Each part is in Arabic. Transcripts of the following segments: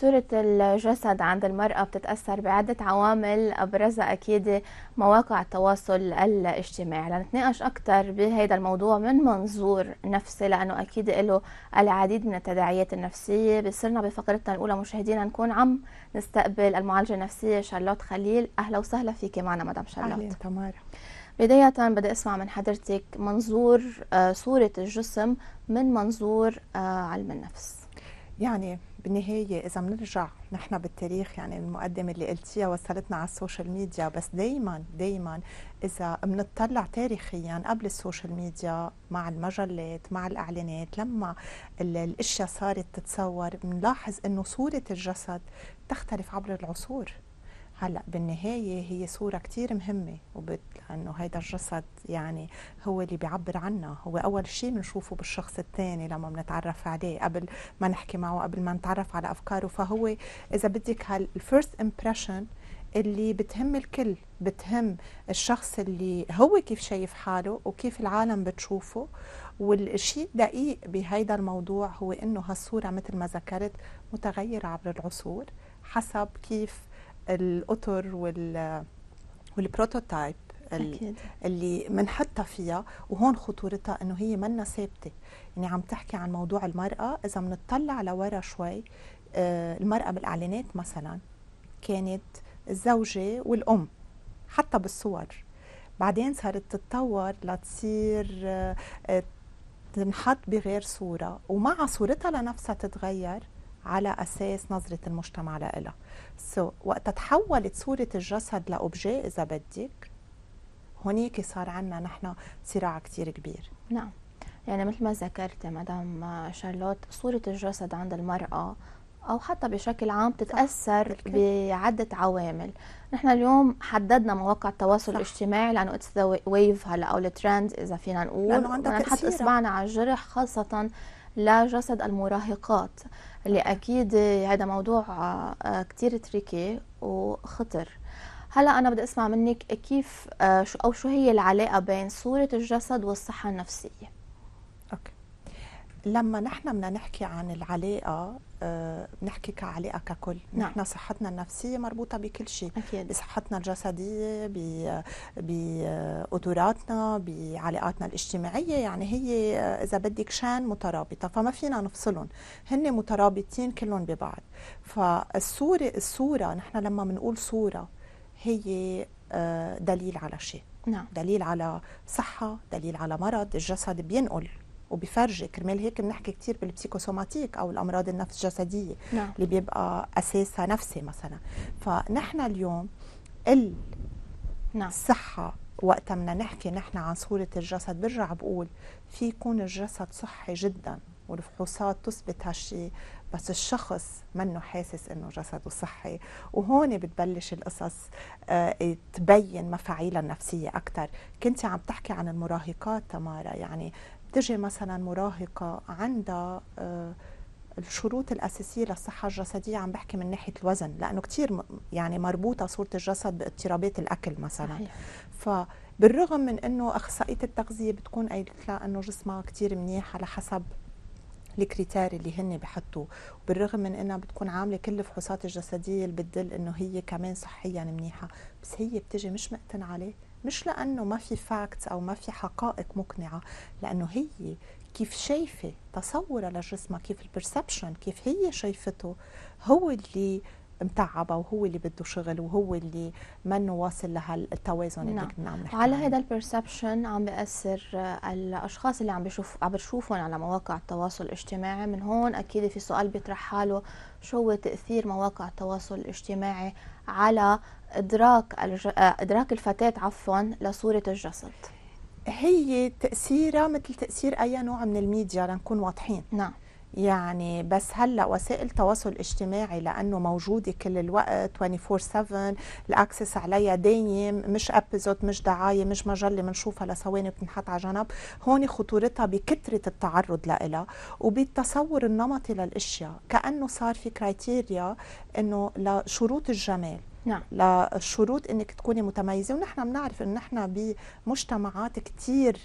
صورة الجسد عند المرأة بتتأثر بعدة عوامل أبرزها أكيد مواقع التواصل الاجتماعي لنتناقش أكثر بهذا الموضوع من منظور نفسي لأنه أكيد له العديد من التداعيات النفسية بصرنا بفقرتنا الأولى مشاهدينا نكون عم نستقبل المعالجة النفسية شارلوت خليل أهلا وسهلا فيك معنا مدام شارلوت تمارا بداية بدي أسمع من حضرتك منظور آه، صورة الجسم من منظور آه، علم النفس يعني بالنهايه اذا بنرجع نحن بالتاريخ يعني المقدمه اللي قلتيها وصلتنا على السوشيال ميديا بس دائما دائما اذا بنطلع تاريخيا قبل السوشيال ميديا مع المجلات مع الاعلانات لما الاشياء صارت تتصور بنلاحظ انه صوره الجسد تختلف عبر العصور هلا بالنهايه هي صوره كثير مهمه وبت... لانه هيدا الجسد يعني هو اللي بيعبر عنا هو اول شيء بنشوفه بالشخص الثاني لما بنتعرف عليه قبل ما نحكي معه قبل ما نتعرف على افكاره فهو اذا بدك هالفيرست امبريشن اللي بتهم الكل بتهم الشخص اللي هو كيف شايف حاله وكيف العالم بتشوفه والشيء الدقيق بهيدا الموضوع هو انه هالصوره مثل ما ذكرت متغيره عبر العصور حسب كيف الاطر وال والبروتوتايب أكيد. اللي منحطها فيها وهون خطورتها انه هي منا ثابته يعني عم تحكي عن موضوع المراه اذا بنطلع لورا شوي آه، المراه بالاعلانات مثلا كانت الزوجه والام حتى بالصور بعدين صارت تتطور لتصير آه، آه، تنحط بغير صوره ومع صورتها لنفسها تتغير على اساس نظره المجتمع لها سو so, وقت تحولت صوره الجسد لاوبجي اذا بدك هونيك صار عندنا نحن صراع كثير كبير نعم يعني مثل ما ذكرت مدام شارلوت صوره الجسد عند المراه او حتى بشكل عام تتاثر بعده عوامل نحن اليوم حددنا مواقع التواصل صح. الاجتماعي لانه اتس ذا ويف هلا او الترند اذا فينا نقول لانه عندها تاثير اصبعنا على الجرح خاصه لجسد المراهقات اللي أكيد هذا موضوع آه، كتير تريكي وخطر هلا أنا بدي أسمع منك كيف آه، أو شو هي العلاقة بين صورة الجسد والصحة النفسية لما نحن بدنا نحكي عن العلاقه آه، بنحكي كعلاقه ككل نعم. نحن صحتنا النفسيه مربوطه بكل شيء أكيد. بصحتنا الجسديه بقدراتنا بعلاقاتنا الاجتماعيه يعني هي آه، اذا بدك شان مترابطه فما فينا نفصلهم هن مترابطين كلهم ببعض فالصوره الصوره نحن لما بنقول صوره هي آه، دليل على شيء نعم. دليل على صحه دليل على مرض الجسد بينقل وبيفرجي كرمال هيك بنحكي كثير بالبسيكوسوماتيك او الامراض النفس الجسديه نعم. اللي بيبقى اساسها نفسي مثلا فنحن اليوم ال نعم. الصحه وقتها بدنا نحكي نحن عن صوره الجسد برجع بقول في يكون الجسد صحي جدا والفحوصات تثبت هالشيء بس الشخص منه حاسس انه جسده صحي وهون بتبلش القصص آه، تبين مفاعيلها النفسيه اكثر كنت عم تحكي عن المراهقات تمارا يعني تجي مثلا مراهقه عندها آه، الشروط الأساسية للصحة الجسدية عم بحكي من ناحية الوزن لأنه كتير يعني مربوطة صورة الجسد باضطرابات الأكل مثلا صحيح. فبالرغم من أنه أخصائية التغذية بتكون قايلت لها أنه جسمها كتير منيح على حسب الكريتير اللي هن بحطوه بالرغم من انها بتكون عامله كل الفحوصات الجسديه اللي بتدل انه هي كمان صحيا منيحه بس هي بتجي مش مقتنعه عليه مش لانه ما في فاكتس او ما في حقائق مقنعه لانه هي كيف شايفه تصورها لجسمها كيف البرسبشن كيف هي شايفته هو اللي متعبه وهو اللي بده شغل وهو اللي منه واصل لهالتوازن نعم. اللي كنا عم نحكي على هذا البرسبشن عم بأثر آه، الاشخاص اللي عم بشوف عم بشوفهم على مواقع التواصل الاجتماعي من هون اكيد في سؤال بيطرح حاله شو هو تاثير مواقع التواصل الاجتماعي على ادراك آه، ادراك الفتاه عفوا لصوره الجسد هي تاثيرها مثل تاثير اي نوع من الميديا لنكون واضحين نعم يعني بس هلا وسائل التواصل الاجتماعي لانه موجوده كل الوقت 24 7 الاكسس عليها دايم مش ابيزود مش دعايه مش مجله بنشوفها لثواني بتنحط على جنب هون خطورتها بكثره التعرض لها وبالتصور النمطي للاشياء كانه صار في كرايتيريا انه لشروط الجمال نعم. للشروط انك تكوني متميزه ونحن بنعرف ان نحن بمجتمعات كثير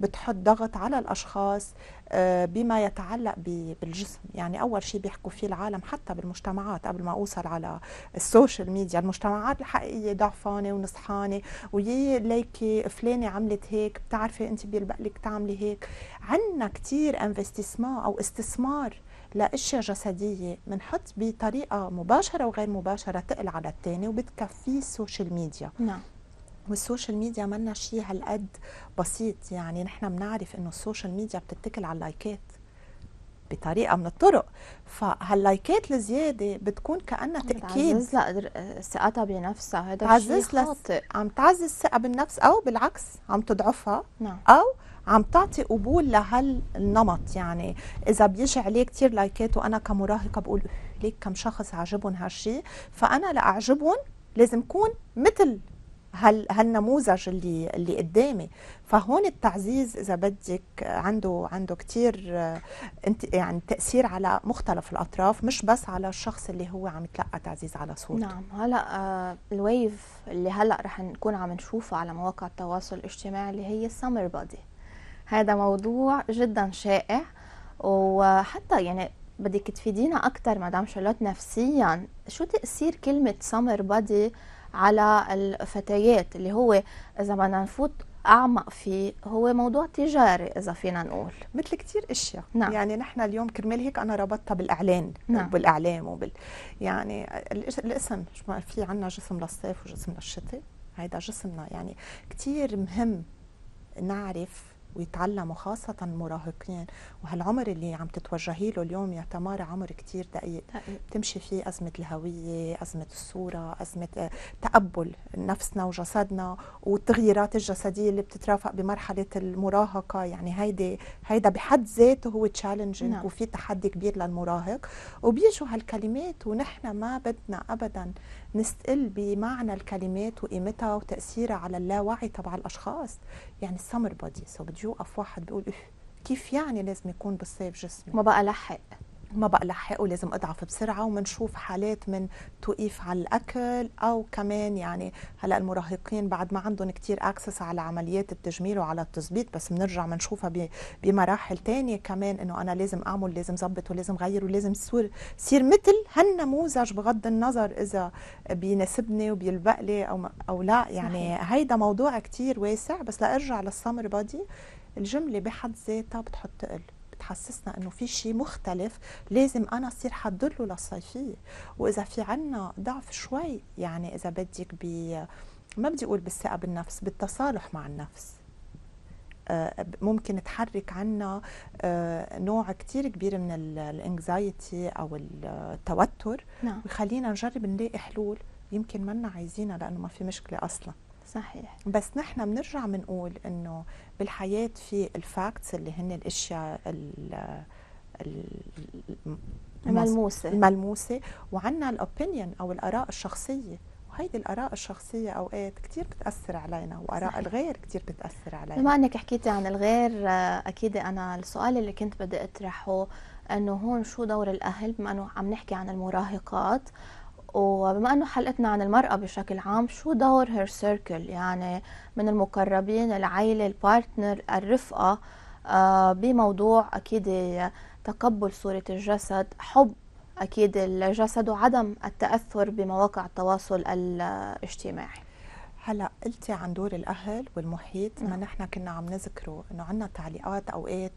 بتحط ضغط على الاشخاص آه، بما يتعلق بالجسم يعني اول شيء بيحكوا فيه العالم حتى بالمجتمعات قبل ما اوصل على السوشيال ميديا المجتمعات الحقيقيه ضعفانه ونصحانه ويي ليكي فلانه عملت هيك بتعرفي انت بيلبق لك تعملي هيك عندنا كثير انفستيسمون او استثمار لاشياء جسديه بنحط بطريقه مباشره وغير مباشره تقل على الثاني وبتكفيه السوشيال ميديا نعم والسوشيال ميديا منا شيء هالقد بسيط يعني نحن بنعرف انه السوشيال ميديا بتتكل على اللايكات بطريقه من الطرق فهاللايكات الزياده بتكون كانها تاكيد بتعزز لها ثقتها بنفسها هذا شيء خاطئ عم تعزز الثقه بالنفس او بالعكس عم تضعفها نعم. او عم تعطي قبول لهالنمط يعني اذا بيجي عليه كثير لايكات وانا كمراهقه بقول ليك كم شخص عجبهم هالشيء فانا لاعجبهم لازم كون مثل هال هالنموذج اللي اللي قدامي فهون التعزيز اذا بدك عنده عنده كثير يعني تاثير على مختلف الاطراف مش بس على الشخص اللي هو عم يتلقى تعزيز على صوته نعم هلا آه، الويف اللي هلا رح نكون عم نشوفها على مواقع التواصل الاجتماعي اللي هي السمر بادي هذا موضوع جدا شائع وحتى يعني بدك تفيدينا اكثر مدام شارلوت نفسيا شو تاثير كلمه سمر بادي على الفتيات اللي هو اذا بدنا نفوت اعمق فيه هو موضوع تجاري اذا فينا نقول مثل كثير اشياء نعم. يعني نحن اليوم كرمال هيك انا ربطتها بالاعلان نعم. بالاعلام وبال يعني الاسم في عندنا جسم للصيف وجسم للشتاء هيدا جسمنا يعني كثير مهم نعرف ويتعلموا خاصة المراهقين وهالعمر اللي عم تتوجهي له اليوم يا تمارا عمر كتير دقيق بتمشي فيه أزمة الهوية أزمة الصورة أزمة آه، تقبل نفسنا وجسدنا والتغييرات الجسدية اللي بتترافق بمرحلة المراهقة يعني هيدي هيدا بحد ذاته هو تشالنج نعم. وفي تحدي كبير للمراهق وبيجوا هالكلمات ونحن ما بدنا أبدا نستقل بمعنى الكلمات وقيمتها وتاثيرها على اللاوعي تبع الاشخاص يعني السمر بودي سو بده يوقف واحد بيقول إيه، كيف يعني لازم يكون بالصيف جسمي ما بقى لحق ما بقى لحقه لازم اضعف بسرعه ومنشوف حالات من توقيف على الاكل او كمان يعني هلا المراهقين بعد ما عندهم كتير اكسس على عمليات التجميل وعلى التظبيط بس بنرجع بنشوفها بمراحل تانية كمان انه انا لازم اعمل لازم ظبط ولازم غير ولازم صير سير مثل هالنموذج بغض النظر اذا بيناسبني وبيلبق لي او او لا يعني هيدا موضوع كتير واسع بس لارجع للسمر بادي الجمله بحد ذاتها بتحط قل بتحسسنا انه في شيء مختلف لازم انا اصير حدله للصيفيه واذا في عنا ضعف شوي يعني اذا بدك ب ما بدي اقول بالثقه بالنفس بالتصالح مع النفس آه، ممكن تحرك عنا آه، نوع كتير كبير من الانكزايتي او التوتر نعم. ويخلينا نجرب نلاقي حلول يمكن منا عايزينها لانه ما في مشكله اصلا صحيح بس نحن بنرجع بنقول انه بالحياه في الفاكتس اللي هن الاشياء الملموسه الملموسه وعندنا الاوبينيون او الاراء الشخصيه وهيدي الآراء الشخصية أوقات كثير بتأثر علينا وآراء صحيح. الغير كثير بتأثر علينا بما أنك حكيتي عن الغير أكيد أنا السؤال اللي كنت بدي أطرحه أنه هون شو دور الأهل بما أنه عم نحكي عن المراهقات وبما انه حلقتنا عن المرأة بشكل عام شو دور هير سيركل يعني من المقربين العيلة البارتنر الرفقة آه، بموضوع اكيد تقبل صورة الجسد حب اكيد الجسد وعدم التاثر بمواقع التواصل الاجتماعي هلا قلتي عن دور الاهل والمحيط ما نعم. نحن كنا عم نذكره انه عندنا تعليقات اوقات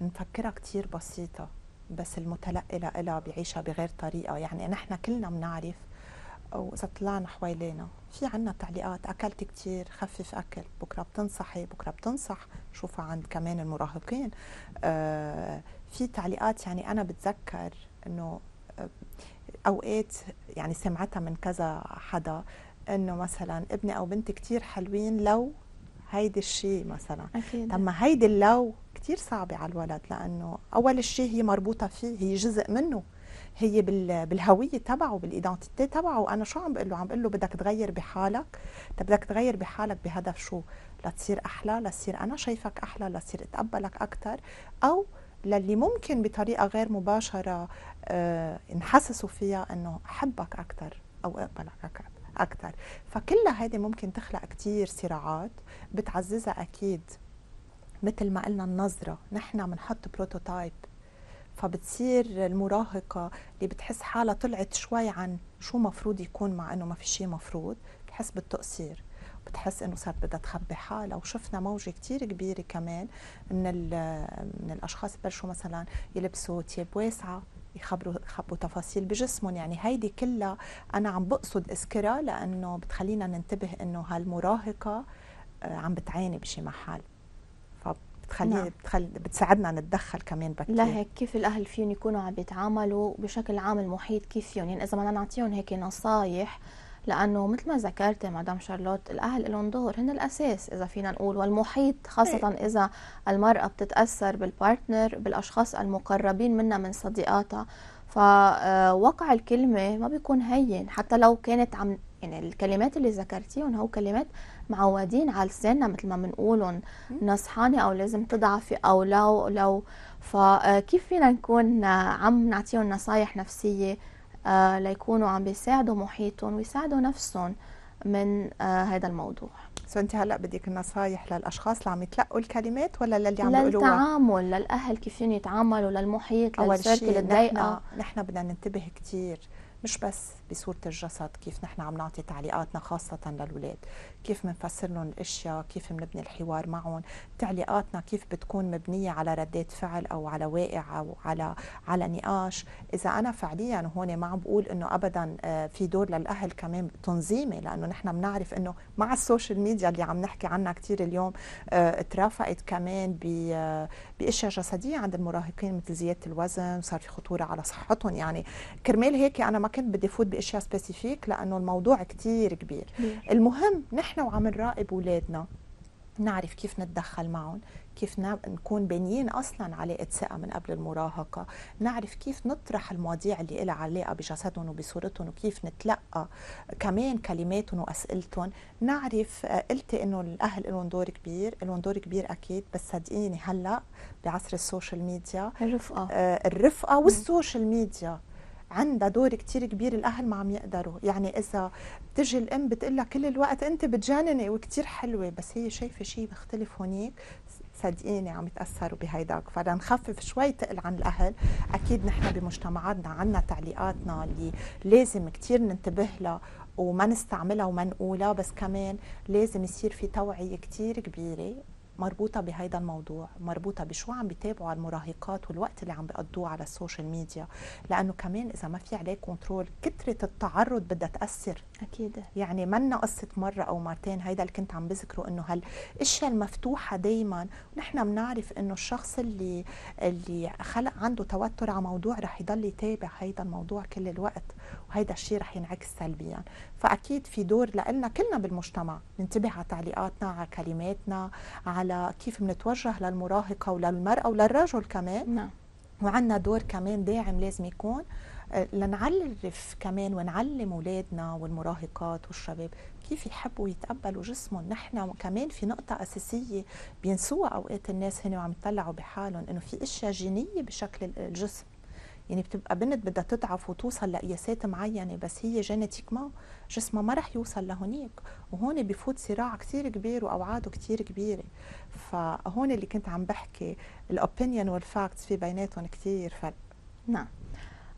بنفكرها كثير بسيطه بس المتلقي لها بيعيشها بغير طريقه يعني نحن كلنا بنعرف واذا طلعنا حوالينا في عنا تعليقات اكلت كثير خفف اكل بكره بتنصحي بكره بتنصح شوفها عند كمان المراهقين آه، في تعليقات يعني انا بتذكر انه آه، اوقات يعني سمعتها من كذا حدا انه مثلا ابني او بنتي كثير حلوين لو هيدي الشيء مثلا أكيد. طب ما هيدي اللو كتير صعبة على الولد لأنه أول شيء هي مربوطة فيه هي جزء منه هي بالهوية تبعه بالإيدنتيتي تبعه أنا شو عم بقول له عم بقول له بدك تغير بحالك طب بدك تغير بحالك بهدف شو لتصير أحلى لتصير أنا شايفك أحلى لتصير أتقبلك أكثر أو للي ممكن بطريقة غير مباشرة أه نحسسه فيها أنه أحبك أكثر أو أقبلك أكثر أكثر فكل هذه ممكن تخلق كتير صراعات بتعززها أكيد مثل ما قلنا النظره نحن بنحط بروتوتايب فبتصير المراهقة اللي بتحس حالها طلعت شوي عن شو مفروض يكون مع انه ما في شيء مفروض بتحس بالتقصير بتحس انه صارت بدها تخبي حالها وشفنا موجة كتير كبيرة كمان من من الاشخاص بلشوا مثلا يلبسوا ثياب واسعة يخبروا يخبوا تفاصيل بجسمهم يعني هيدي كلها انا عم بقصد اسكرا لانه بتخلينا ننتبه انه هالمراهقة آه، عم بتعاني بشي محل بتخلي نعم. بتخلي بتساعدنا نتدخل كمان بكير لهيك كيف الاهل فيهم يكونوا عم بيتعاملوا بشكل عام المحيط كيف فيهم يعني اذا بدنا نعطيهم هيك نصايح لانه مثل ما ذكرتي مدام شارلوت الاهل لهم دور هن الاساس اذا فينا نقول والمحيط خاصه إيه. اذا المراه بتتاثر بالبارتنر بالاشخاص المقربين منها من صديقاتها فوقع آه، الكلمة ما بيكون هين حتى لو كانت عم يعني الكلمات اللي ذكرتيهم هو كلمات معودين على لساننا مثل ما بنقولهم نصحانه او لازم تضعفي او لو لو فكيف فينا نكون آه، عم نعطيهم نصايح نفسيه آه، ليكونوا عم بيساعدوا محيطهم ويساعدوا نفسهم من آه، هذا الموضوع سو انت هلا بدك النصايح للاشخاص اللي عم يتلقوا الكلمات ولا للي عم يقولوها؟ للتعامل للاهل كيف فيهم يتعاملوا للمحيط للسيركل الضيقه نحن بدنا ننتبه كثير مش بس بصورة الجسد كيف نحن عم نعطي تعليقاتنا خاصة للولاد كيف منفسر لهم الأشياء كيف منبني الحوار معهم تعليقاتنا كيف بتكون مبنية على ردات فعل أو على واقع أو على على نقاش إذا أنا فعليا هون ما عم بقول إنه أبدا آه، في دور للأهل كمان تنظيمي لأنه نحن بنعرف إنه مع السوشيال ميديا اللي عم نحكي عنها كثير اليوم آه، ترافقت كمان آه، بأشياء جسدية عند المراهقين مثل زيادة الوزن صار في خطورة على صحتهم يعني كرمال هيك أنا ما ما كنت بدي فوت باشياء سبيسيفيك لانه الموضوع كثير كبير المهم نحن وعم نراقب اولادنا نعرف كيف نتدخل معهم كيف نكون بنيين اصلا علاقه ثقه من قبل المراهقه نعرف كيف نطرح المواضيع اللي لها علاقه بجسدهم وبصورتهم وكيف نتلقى كمان كلماتهم واسئلتهم نعرف آه، قلت انه الاهل لهم دور كبير لهم دور كبير اكيد بس صدقيني هلا بعصر السوشيال ميديا الرفقه آه، الرفقه والسوشيال ميديا عندها دور كتير كبير الاهل ما عم يقدروا يعني اذا بتجي الام بتقول كل الوقت انت بتجنني وكتير حلوه بس هي شايفه شيء بيختلف هونيك صدقيني عم يتاثروا بهيداك فلنخفف شوي تقل عن الاهل اكيد نحن بمجتمعاتنا عندنا تعليقاتنا اللي لازم كتير ننتبه لها وما نستعملها وما نقولها بس كمان لازم يصير في توعيه كتير كبيره مربوطة بهذا الموضوع مربوطة بشو عم بيتابعوا المراهقات والوقت اللي عم بيقضوه على السوشيال ميديا لأنه كمان إذا ما في عليه كنترول كثرة التعرض بدها تأثر أكيد يعني منا قصة مرة أو مرتين هيدا اللي كنت عم بذكره إنه هالأشياء المفتوحة دايما ونحن بنعرف إنه الشخص اللي اللي خلق عنده توتر على موضوع رح يضل يتابع هيدا الموضوع كل الوقت وهيدا الشيء رح ينعكس سلبيا فأكيد في دور لنا كلنا بالمجتمع ننتبه على تعليقاتنا على كلماتنا على كيف بنتوجه للمراهقة وللمرأة وللرجل كمان نعم. وعندنا دور كمان داعم لازم يكون آه، لنعرف كمان ونعلم اولادنا والمراهقات والشباب كيف يحبوا يتقبلوا جسمهم نحن كمان في نقطة أساسية بينسوها أوقات الناس هنا وعم يطلعوا بحالهم إنه في أشياء جينية بشكل الجسم يعني بتبقى بنت بدها تضعف وتوصل لقياسات معينه بس هي جينيتيك ما جسمها ما رح يوصل لهونيك وهون بفوت صراع كثير كبير واوعاده كثير كبيره فهون اللي كنت عم بحكي الاوبينيون والفاكتس في بيناتهم كثير فرق نعم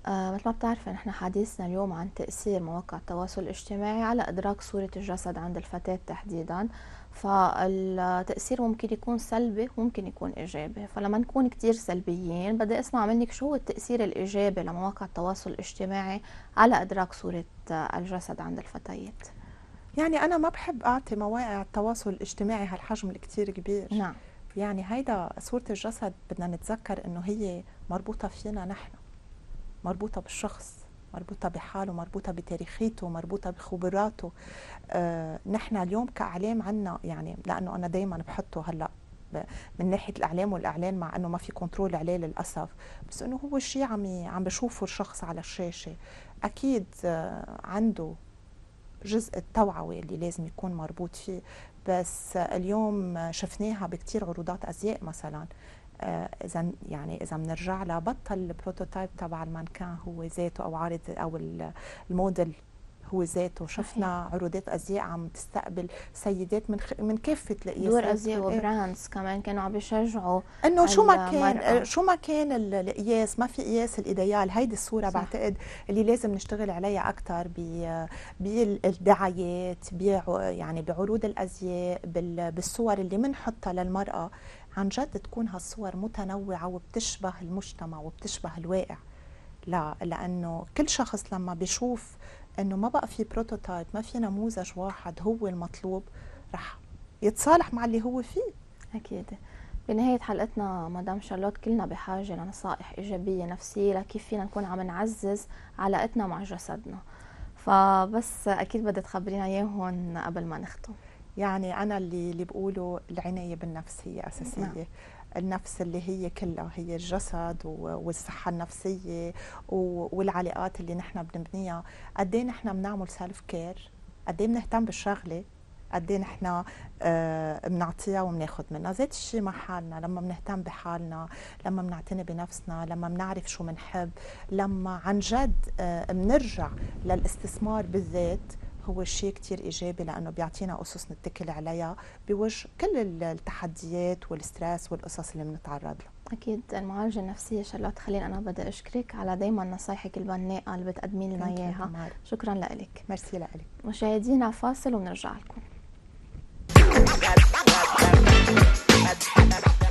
آه مثل ما بتعرف نحن حديثنا اليوم عن تأثير مواقع التواصل الاجتماعي على إدراك صورة الجسد عند الفتاة تحديدا فالتأثير ممكن يكون سلبي وممكن يكون إيجابي فلما نكون كتير سلبيين بدي أسمع منك شو هو التأثير الإيجابي لمواقع التواصل الاجتماعي على إدراك صورة آه، الجسد عند الفتيات يعني أنا ما بحب أعطي مواقع التواصل الاجتماعي هالحجم الكتير كبير نعم يعني هيدا صورة الجسد بدنا نتذكر إنه هي مربوطة فينا نحن مربوطة بالشخص مربوطة بحاله مربوطة بتاريخيته مربوطة بخبراته آه، نحن اليوم كأعلام عنا يعني لأنه أنا دايما بحطه هلأ من ناحيه الاعلام والاعلان مع انه ما في كنترول عليه للاسف بس انه هو شيء عم عم بشوفه الشخص على الشاشه اكيد آه، عنده جزء التوعوي اللي لازم يكون مربوط فيه بس اليوم شفناها بكتير عروضات ازياء مثلا آه، اذا يعني اذا بنرجع لها بطل البروتوتايب تبع المانكان هو ذاته او عارض او الموديل هو ذاته شفنا صحيح. عروضات ازياء عم تستقبل سيدات من خ... من كافه القياسات دور ازياء إيه. وبراندز كمان كانوا عم بيشجعوا انه شو ما كان مرأة. شو ما كان القياس ما في قياس الايديال هيدي الصوره صح. بعتقد اللي لازم نشتغل عليها اكثر بي... آه، بالدعايات ب يعني بعروض الازياء بال... بالصور اللي بنحطها للمراه عن جد تكون هالصور متنوعة وبتشبه المجتمع وبتشبه الواقع لا لأنه كل شخص لما بيشوف أنه ما بقى في بروتوتايب ما في نموذج واحد هو المطلوب رح يتصالح مع اللي هو فيه أكيد بنهاية حلقتنا مدام شارلوت كلنا بحاجة لنصائح إيجابية نفسية لكيف فينا نكون عم نعزز علاقتنا مع جسدنا فبس أكيد بدي تخبرينا إياهم قبل ما نختم يعني أنا اللي, اللي بقوله العناية بالنفس هي أساسية نعم. النفس اللي هي كلها هي الجسد والصحة النفسية والعلاقات اللي نحن بنبنيها قد ايه نحن بنعمل سيلف كير قد ايه بنهتم بالشغلة قد ايه نحن آه، بنعطيها وبناخذ منها ذات الشيء مع حالنا لما بنهتم بحالنا لما بنعتني بنفسنا لما بنعرف شو بنحب لما عن جد آه، بنرجع للاستثمار بالذات هو شيء كتير ايجابي لانه بيعطينا اسس نتكل عليها بوجه كل التحديات والستريس والقصص اللي بنتعرض لها اكيد المعالجه النفسيه شلوت خلينا انا بدي اشكرك على دائما نصايحك البناءه اللي بتقدمي لنا اياها شكرا لك ميرسي لك مشاهدينا فاصل وبنرجع لكم